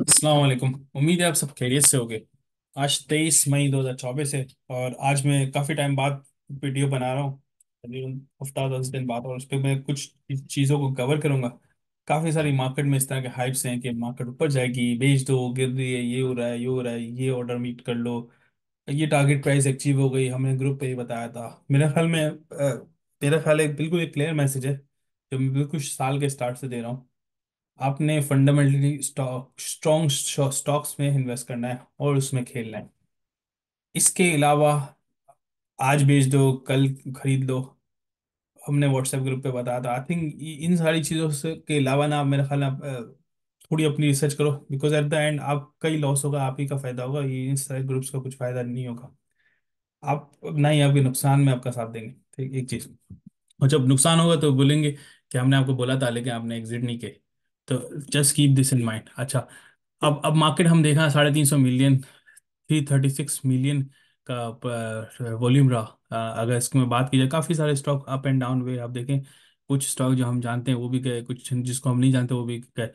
असलम उम्मीद है आप सब खैरियत से गए आज तेईस मई दो हज़ार चौबीस है और आज मैं काफ़ी टाइम बाद वीडियो बना रहा हूँ हफ्ता दस दिन बाद और उस पर मैं कुछ चीज़ों को कवर करूँगा काफ़ी सारी मार्केट में इस तरह के हाइप्स हैं कि मार्केट ऊपर जाएगी बेच दो गिर रही है ये हो रहा है ये हो रहा है ये ऑर्डर मीट कर लो ये टारगेट प्राइस अचीव हो गई हमने ग्रुप पर ही बताया था मेरे ख्याल में मेरा ख्याल एक बिल्कुल एक क्लियर मैसेज है जो मैं बिल्कुल साल के स्टार्ट से दे रहा हूँ आपने फंडामेंटली स्टॉक स्ट्रॉन्ग स्टॉक्स में इन्वेस्ट करना है और उसमें खेलना है इसके अलावा आज बेच दो कल खरीद लो हमने व्हाट्सएप ग्रुप पे बताया था आई थिंक इन सारी चीज़ों से के अलावा ना आप मेरे ख्याल आप थोड़ी अपनी रिसर्च करो बिकॉज एट द एंड आपका ही लॉस होगा आप ही का फ़ायदा होगा ये इन सारे ग्रुप्स का कुछ फ़ायदा नहीं होगा आप ना ही आपके नुकसान में आपका साथ देंगे ठीक एक चीज़ और जब नुकसान होगा तो बोलेंगे कि हमने आपको बोला था लेकिन आपने एग्जिट नहीं किया तो just keep this in mind अच्छा अब अब मार्केट हम देखा साढ़े तीन सौ million three thirty six million का वॉल्यूम रहा अगर इसकी मैं बात की जाए काफ़ी सारे स्टॉक अप एंड डाउन हुए आप देखें कुछ स्टॉक जो हम जानते हैं वो भी गए कुछ जिसको हम नहीं जानते वो भी गए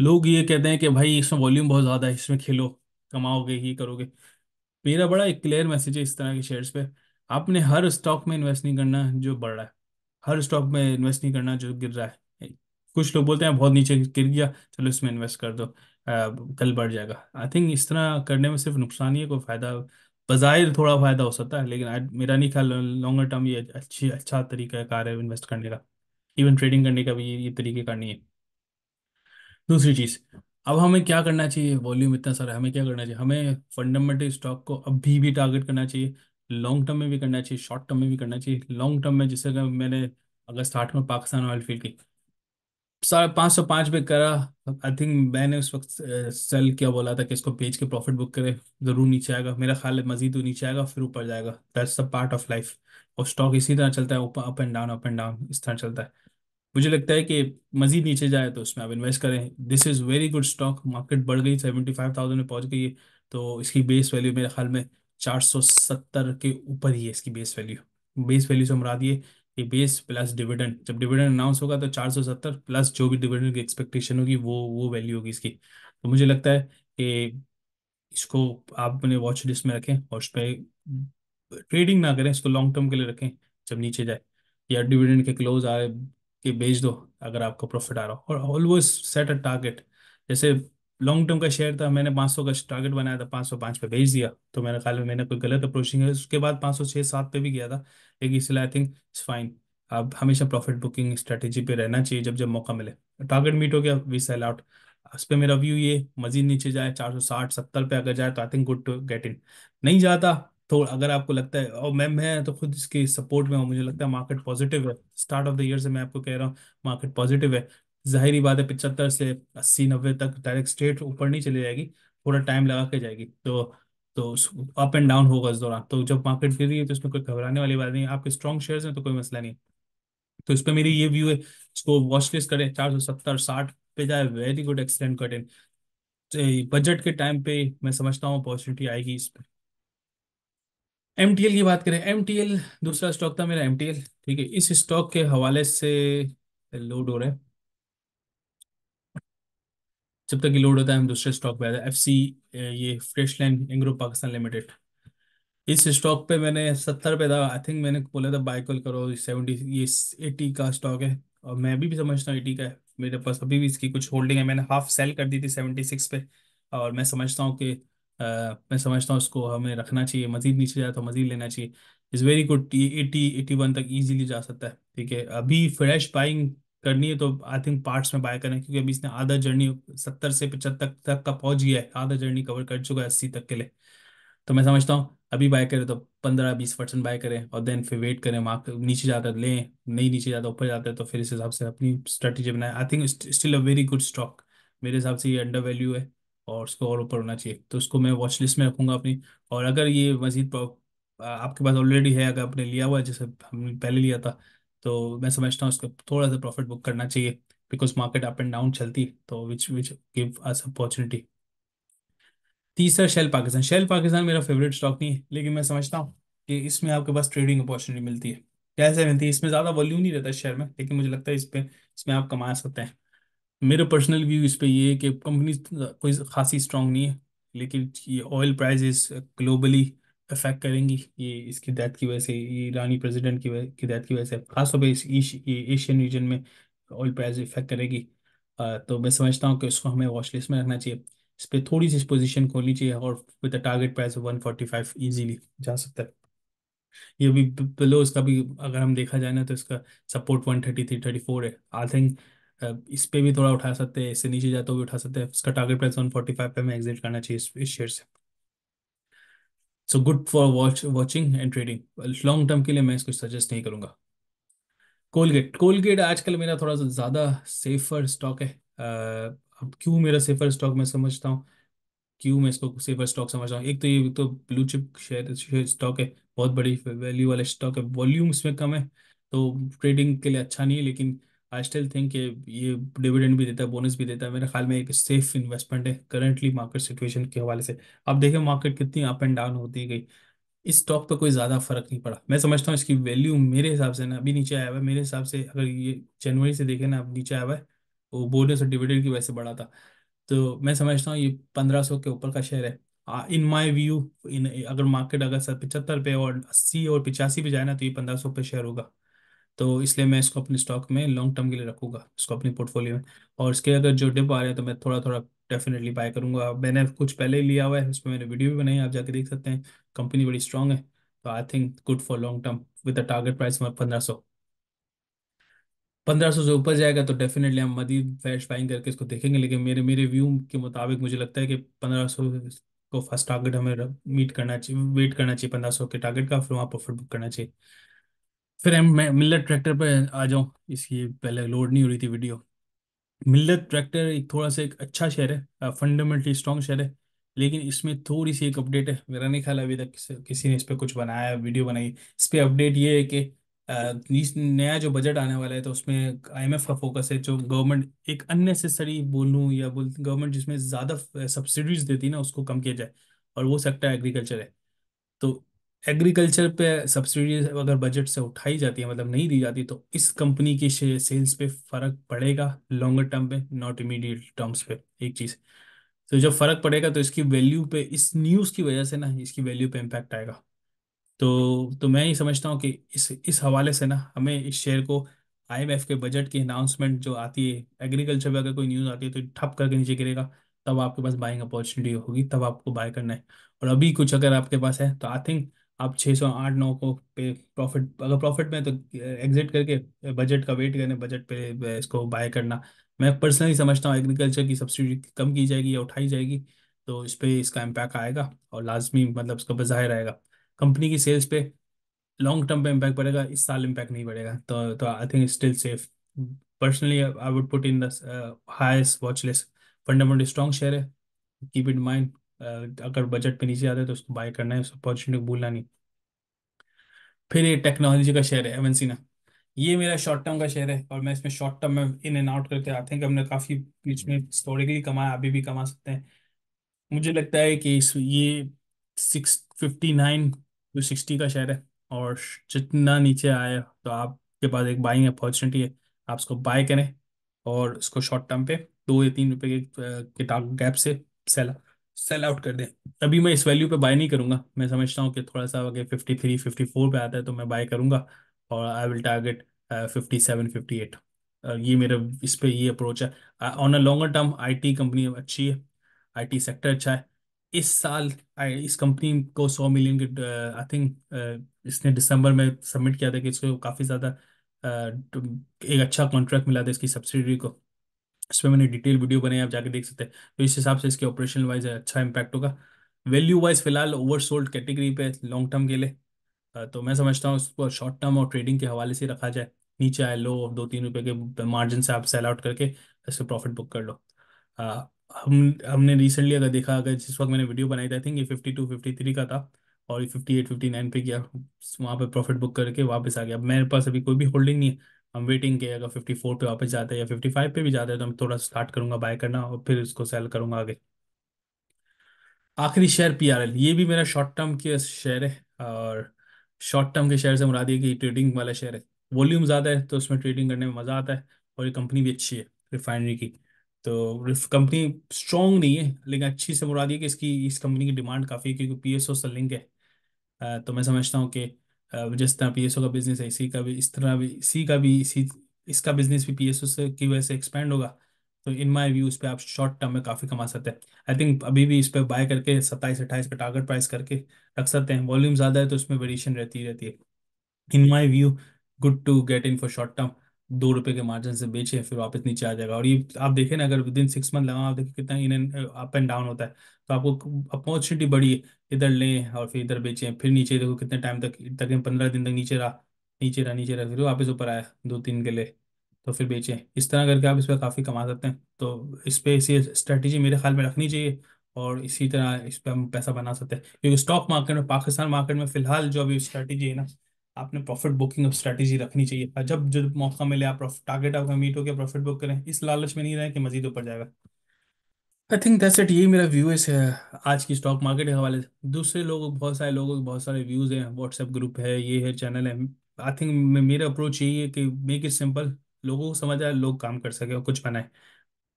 लोग ये कहते हैं कि भाई इसमें वॉल्यूम बहुत ज़्यादा है इसमें खेलो कमाओगे ही करोगे मेरा बड़ा एक क्लियर मैसेज है इस तरह के शेयर्स पे आपने हर स्टॉक में इन्वेस्ट नहीं करना जो बढ़ रहा है हर स्टॉक में इन्वेस्ट नहीं करना जो गिर रहा है कुछ लोग बोलते हैं बहुत नीचे गिर गया चलो इसमें इन्वेस्ट कर दो आ, कल बढ़ जाएगा आई थिंक इस तरह करने में सिर्फ नुकसान ही है कोई फ़ायदा बजाय थोड़ा फ़ायदा हो सकता है लेकिन आज मेरा नहीं ख्याल लॉन्गर टर्म ये अच्छी अच्छा तरीका कार है इन्वेस्ट करने का इवन ट्रेडिंग करने का भी ये, ये तरीके नहीं है दूसरी चीज़ अब हमें क्या करना चाहिए वॉल्यूम इतना सारा हमें क्या करना चाहिए हमें फंडामेंटल स्टॉक को अभी भी टारगेट करना चाहिए लॉन्ग टर्म में भी करना चाहिए शॉर्ट टर्म में भी करना चाहिए लॉन्ग टर्म में जैसे मैंने अगस्त आठ में पाकिस्तान ऑयल फील्ड की पाँच सौ पाँच पे करा आई थिंक मैंने उस वक्त सेल किया बोला था कि इसको बेच के प्रॉफिट बुक करें ज़रूर नीचे आएगा मेरा ख्याल है मजीद नीचे आएगा फिर ऊपर जाएगा that's the part of life और स्टॉक इसी तरह चलता है up and down up and down इस तरह चलता है मुझे लगता है कि मजीद नीचे जाए तो उसमें आप इन्वेस्ट करें this is very good stock market बढ़ गई सेवेंटी फाइव थाउजेंड में पहुँच गई है तो इसकी बेस वैल्यू मेरे ख्याल में चार सौ सत्तर के ऊपर ही है इसकी बेस वैल्यू बेस वैल्यू से हम रहा दिए ईपीएस प्लस डिविडेंड जब डिविडेंड अनाउंस होगा तो 470 प्लस जो भी डिविडेंड की एक्सपेक्टेशन होगी वो वो वैल्यू होगी इसकी तो मुझे लगता है कि इसको आप अपने वॉच लिस्ट में रखें और उस पर ट्रेडिंग ना करें इसको लॉन्ग टर्म के लिए रखें जब नीचे जाए या डिविडेंड के क्लोज आए के बेच दो अगर आपको प्रॉफिट आ रहा हो और ऑलवेज सेट अ टारगेट जैसे लॉन्ग टर्म का शेयर था मैंने 500 का टारगेट बनाया था 505 पे भेज दिया तो मैंने ख्याल मैंने कोई गलत अप्रोचिंग है उसके बाद 506 सात पे भी गया था लेकिन इसलिए आई थिंक इट्स फाइन अब हमेशा प्रॉफिट बुकिंग स्ट्रेटेजी पे रहना चाहिए जब जब मौका मिले टारगेट मीट हो गया वी सेल आउट उस पर मेरा व्यू ये मजीद नीचे जाए चार सौ साठ सत्तर पे अगर जाए तो I think good to get in नहीं जाता तो अगर आपको लगता है और मैम मैं तो खुद इसकी सपोर्ट में हूँ मुझे लगता है मार्केट पॉजिटिव है स्टार्ट ऑफ द ईयर से मैं आपको कह रहा हूँ मार्केट पॉजिटिव है जाहिर बात है पिचहत्तर से अस्सी नब्बे तक डायरेक्ट स्ट्रेट ऊपर नहीं चली जाएगी थोड़ा टाइम लगा के जाएगी तो तो अप एंड डाउन होगा इस दौरान तो जब मार्केट गिर रही है तो इसमें कोई घबराने वाली बात नहीं आपके स्ट्रॉन्ग शेयर्स हैं तो कोई मसला नहीं तो इस पर मेरी ये व्यू है इसको वॉच लिस्ट करें चार सौ सत्तर साठ पे जाए very good cut in budget के टाइम पे मैं समझता हूँ अपॉर्चुनिटी आएगी इस पर एम की बात करें एम दूसरा स्टॉक था मेरा एम ठीक है इस स्टॉक के हवाले से लोड हो रहा है जब तक ये लोड होता है हम दूसरे स्टॉक पे आते हैं एफ सी ये fresh line Engro Pakistan limited इस स्टॉक पे मैंने सत्तर पे था आई थिंक मैंने बोला था बाय कॉल करो सेवेंटी ये एटी का स्टॉक है और मैं अभी भी समझता हूँ एटी का है मेरे पास अभी भी इसकी कुछ होल्डिंग है मैंने हाफ सेल कर दी थी सेवेंटी सिक्स पे और मैं समझता हूँ कि आ, मैं समझता हूँ इसको हमें रखना चाहिए मजीद नीचे जाए तो मजीद लेना चाहिए is very good eighty eighty one तक ईजिली जा सकता है ठीक है अभी फ्रेश बाइंग करनी है तो आई थिंक पार्ट्स में बाय करें क्योंकि अभी इसने आधा जर्नी सत्तर से पचहत्तर तक, तक का पहुंच गया है आधा जर्नी कवर कर चुका है अस्सी तक के लिए तो मैं समझता हूँ अभी बाय करें तो पंद्रह बीस परसेंट बाय करें और देन फिर वेट करें मार्क नीचे जाता है लें नहीं नीचे जाता ऊपर जाता है तो फिर इस हिसाब से अपनी स्ट्रेटेजी बनाए I think still a very good stock मेरे हिसाब से ये अंडर वैल्यू है और उसको और ऊपर होना चाहिए तो उसको मैं वॉच लिस्ट में रखूंगा अपनी और अगर ये मजीद आपके पास ऑलरेडी है अगर आपने लिया हुआ है जैसे हमने पहले लिया था तो मैं समझता हूँ उसको थोड़ा सा प्रॉफिट बुक करना चाहिए because market up and down चलती तो which which give us opportunity तीसरा शेल पाकिस्तान शेल पाकिस्तान मेरा फेवरेट स्टॉक नहीं है लेकिन मैं समझता हूँ कि इसमें आपके पास ट्रेडिंग अपॉर्चुनिटी मिलती है कैसे मिलती है इसमें ज़्यादा वॉल्यूम नहीं रहता शेयर में लेकिन मुझे लगता है इस पर इसमें आप कमा सकते हैं मेरा पर्सनल व्यू इस पर ये है कि कंपनी कोई खासी स्ट्रॉन्ग नहीं है लेकिन ये ऑयल प्राइजेस ग्लोबली अफेक्ट करेंगी ये इसकी डेथ की वजह से ईरानी प्रेसिडेंट की की डेथ की वजह से खासतौर पर इस एशियन रीजन में ऑयल प्राइस इफेक्ट करेगी तो मैं समझता हूँ कि इसको हमें वॉश लिस्ट में रखना चाहिए इस पर थोड़ी सी पोजीशन खोलनी चाहिए और with target price one forty five easily जा सकता है ये भी बिलो इसका भी अगर हम देखा जाए ना तो इसका support one thirty three thirty four है आई थिंक इस पर भी थोड़ा उठा सकते हैं इससे नीचे जाते हुए उठा सकते हैं इसका target price one forty five पर हमें एग्जिट करना चाहिए इस शेयर से so good for watch watching and trading long term के लिए मैं इसको सजेस्ट नहीं करूँगा कोलगेट कोलगेट आजकल मेरा थोड़ा सा ज़्यादा सेफर स्टॉक है अब क्यों मेरा सेफर स्टॉक मैं समझता हूँ क्यों मैं इसको सेफर स्टॉक समझता हूँ एक तो ये तो blue chip share share stock है बहुत बड़ी वैल्यू वाला स्टॉक है वॉल्यूम इसमें कम है तो ट्रेडिंग के लिए अच्छा नहीं है लेकिन आई स्टिल थिंक ये डिविडेंड भी देता है बोनस भी देता है मेरे ख्याल में एक सेफ इन्वेस्टमेंट है करंटली मार्केट सिचुएशन के हवाले से अब देखें मार्केट कितनी अप एंड डाउन होती गई इस स्टॉक पर कोई ज़्यादा फर्क नहीं पड़ा मैं समझता हूँ इसकी वैल्यू मेरे हिसाब से ना अभी नीचे आया हुआ है मेरे हिसाब से अगर ये जनवरी से देखें ना अब नीचे आया हुआ है वो तो बोनस और डिविडेंड की वजह से बढ़ा था तो मैं समझता हूँ ये पंद्रह सौ के ऊपर का शेयर है इन माय व्यू इन अगर मार्केट अगर सर पिचहत्तर पे और अस्सी और पिचासी पे जाए ना तो ये पंद्रह सौ पे शेयर होगा तो इसलिए मैं इसको अपने स्टॉक में लॉन्ग टर्म के लिए रखूंगा इसको अपनी पोर्टफोलियो में और इसके अगर जो डिप आ रहे हैं तो मैं थोड़ा थोड़ा डेफिनेटली बाय करूंगा मैंने कुछ पहले ही लिया हुआ है उसमें मैंने वीडियो भी बनाई आप जाके देख सकते हैं कंपनी बड़ी स्ट्रांग है तो I think good for long term with the target price पंद्रह सौ पंद्रह सौ से ऊपर जाएगा तो डेफिनेटली हम मदी फैश बाइंग करके इसको देखेंगे लेकिन मेरे मेरे व्यू के मुताबिक मुझे लगता है कि पंद्रह सौ को फर्स्ट टारगेट हमें मीट करना चाहिए वेट करना चाहिए पंद्रह सौ के टारगेट का फिर वहाँ प्रॉफिट बुक करना चाहिए फिर हम मैं मिल्लत ट्रैक्टर पे आ जाऊँ इसकी पहले लोड नहीं हो रही थी वीडियो मिल्लत ट्रैक्टर एक थोड़ा सा एक अच्छा शहर है फंडामेंटली स्ट्रॉन्ग शहर है लेकिन इसमें थोड़ी सी एक अपडेट है मेरा नहीं ख्याल अभी तक किसी, किसी ने इस पर कुछ बनाया वीडियो बनाई इस पर अपडेट ये है कि नया जो बजट आने वाला है तो उसमें आई का फोकस है जो गवर्नमेंट एक अननेसेसरी बोलूँ या बोल गवर्नमेंट जिसमें ज़्यादा सब्सिडीज देती है ना उसको कम किया जाए और वो सेक्टर एग्रीकल्चर है तो एग्रीकल्चर पे सब्सिडी अगर बजट से उठाई जाती है मतलब नहीं दी जाती तो इस कंपनी की सेल्स पे फर्क पड़ेगा लॉन्गर टर्म पे नॉट इमीडिएट टर्म्स पे एक चीज तो जब फर्क पड़ेगा तो इसकी वैल्यू पे इस न्यूज की वजह से ना इसकी वैल्यू पे इम्पैक्ट आएगा तो तो मैं ये समझता हूँ कि इस इस हवाले से ना हमें इस शेयर को आईएमएफ के बजट की अनाउंसमेंट जो आती है एग्रीकल्चर पे अगर कोई न्यूज़ आती है तो ठप करके नीचे गिरेगा तब आपके पास बाइंग अपॉर्चुनिटी होगी तब आपको बाय करना है और अभी कुछ अगर आपके पास है तो आई थिंक आप छः सौ आठ नौ को पे प्रॉफिट अगर प्रॉफिट में तो एग्जिट करके बजट का वेट करने बजट पे इसको बाय करना मैं पर्सनली समझता हूँ एग्रीकल्चर की सब्सिडी कम की जाएगी या उठाई जाएगी तो इस पर इसका इम्पैक्ट आएगा और लाजमी मतलब इसका बाहर आएगा कंपनी की सेल्स पे लॉन्ग टर्म पे इम्पैक्ट पड़ेगा इस साल इम्पैक्ट नहीं पड़ेगा तो तो I think still safe personally I would put in the highest watch list fundamentally strong share है कीप इट माइंड अगर बजट पे नीचे आता है तो उसको बाय करना है उस अपॉर्चुनिटी को भूलना नहीं फिर ये टेक्नोलॉजी का शेयर है एवेंसीना ये मेरा शॉर्ट टर्म का शेयर है और मैं इसमें शॉर्ट टर्म में इन एंड आउट करते आते हैं कि हमने काफ़ी बीच में हिस्टोरिकली कमाया अभी भी कमा सकते हैं मुझे लगता है कि इस ये six fifty nine to sixty का शेयर है और जितना नीचे आए तो आपके पास एक बाइंग अपॉर्चुनिटी है आप इसको बाय करें और इसको शॉर्ट टर्म पे दो या तीन रुपए के, के गैप से सेल सेल आउट कर दें अभी मैं इस वैल्यू पे बाय नहीं करूंगा मैं समझता हूँ कि थोड़ा सा अगर फिफ्टी थ्री फिफ्टी फोर पे आता है तो मैं बाय करूंगा और I will target fifty seven fifty eight ये मेरा इस पर ये अप्रोच है on a longer term IT company अच्छी है आईटी सेक्टर अच्छा है इस साल इस कंपनी को सौ मिलियन के आई थिंक इसने दिसंबर में सबमिट किया था कि इसको काफ़ी ज़्यादा एक अच्छा कॉन्ट्रैक्ट मिला था इसकी सब्सिडी को इस पर मैंने डिटेल वीडियो बनाई आप जाके देख सकते हैं तो इस हिसाब से इसके ऑपरेशन वाइज अच्छा इम्पैक्ट होगा वैल्यू वाइज फिलहाल ओवरसोल्ड कैटेगरी पे लॉन्ग टर्म के लिए तो मैं समझता हूँ उसको शॉर्ट टर्म और ट्रेडिंग के हवाले से रखा जाए नीचे आए लो दो तीन रुपए के मार्जिन से आप सेल आउट करके इसको प्रॉफिट बुक कर लो आ, हम हमने रिसेंटली अगर देखा अगर जिस वक्त मैंने वीडियो बनाई थी आई थिंक ये फिफ्टी टू फिफ्टी थ्री का था और ये फिफ्टी एट फिफ्टी नाइन पे किया वहाँ पे प्रॉफिट बुक करके वापस आ गया मेरे पास अभी कोई भी होल्डिंग नहीं है हम वेटिंग के अगर फिफ्टी फोर पे वापस जाते हैं या फिफ्टी फाइव पे भी जाते हैं तो मैं थोड़ा स्टार्ट करूंगा बाय करना और फिर इसको सेल करूंगा आगे आखिरी शेयर पीआरएल ये भी मेरा शॉर्ट टर्म के शेयर है और शॉर्ट टर्म के शेयर से मुराद ये कि ट्रेडिंग वाला शेयर है वॉल्यूम ज़्यादा है तो उसमें ट्रेडिंग करने में मज़ा आता है और ये कंपनी भी अच्छी है रिफाइनरी की तो कंपनी स्ट्रॉन्ग नहीं है लेकिन अच्छी से मुराद ये कि इसकी इस कंपनी की डिमांड काफ़ी है क्योंकि पी एस ओ से लिंक है तो मैं समझता हूँ कि जिस तरह पी का बिजनेस है इसी का भी इस तरह भी इसी का भी इसी इसका बिजनेस भी पी से की वजह से एक्सपेंड होगा तो इन माई व्यू उस पर आप शॉर्ट टर्म में काफ़ी कमा सकते हैं आई थिंक अभी भी इस पर बाय करके सत्ताईस अट्ठाईस का टारगेट प्राइस करके रख सकते हैं वॉल्यूम ज़्यादा है तो उसमें वेरिएशन रहती रहती है in my view good to get in for short term दो रुपए के मार्जिन से बेचे फिर वापस नीचे आ जाएगा और ये आप देखें ना अगर विदिन सिक्स मंथ लगा आप देखें कितना इन अप एंड डाउन होता है तो आपको अपॉर्चुनिटी बढ़ी है इधर लें और फिर इधर बेचें फिर नीचे देखो कितने टाइम तक तक पंद्रह दिन तक नीचे रहा नीचे रहा नीचे रहा फिर वापस ऊपर आया दो तीन के लिए तो फिर बेचें इस तरह करके आप इस पर काफ़ी कमा सकते हैं तो इस पर इसी स्ट्रैटेजी मेरे ख्याल में रखनी चाहिए और इसी तरह इस पर हम पैसा बना सकते हैं क्योंकि स्टॉक मार्केट में पाकिस्तान मार्केट में फिलहाल जो अभी स्ट्रैटेजी है ना आपने प्रॉफिट बुकिंग अब स्ट्रैटेजी रखनी चाहिए जब जब मौका मिले आप टारगेट आपका मीट हो गया प्रॉफिट बुक करें इस लालच में नहीं रहे कि मजीद ऊपर जाएगा आई थिंक दैट्स इट यही मेरा व्यू है आज की स्टॉक मार्केट के हवाले से दूसरे लोग बहुत सारे लोगों के बहुत सारे व्यूज़ हैं व्हाट्सएप ग्रुप है ये है चैनल है आई थिंक मेरा अप्रोच यही है कि मेक इट सिंपल लोगों को समझ आए लोग काम कर सके और कुछ बनाए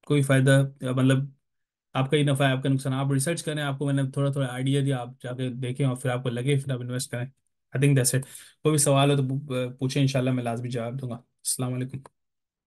कोई फ़ायदा मतलब आपका ही नफ़ा है आपका नुकसान आप रिसर्च करें आपको मैंने थोड़ा थोड़ा आइडिया दिया आप जाके देखें और फिर आपको लगे फिर आप इन्वेस्ट करें आई थिंक दैट्स इट कोई भी सवाल हो तो पूछे इंशाल्लाह मैं लाजमी जवाब दूंगा अस्सलाम वालेकुम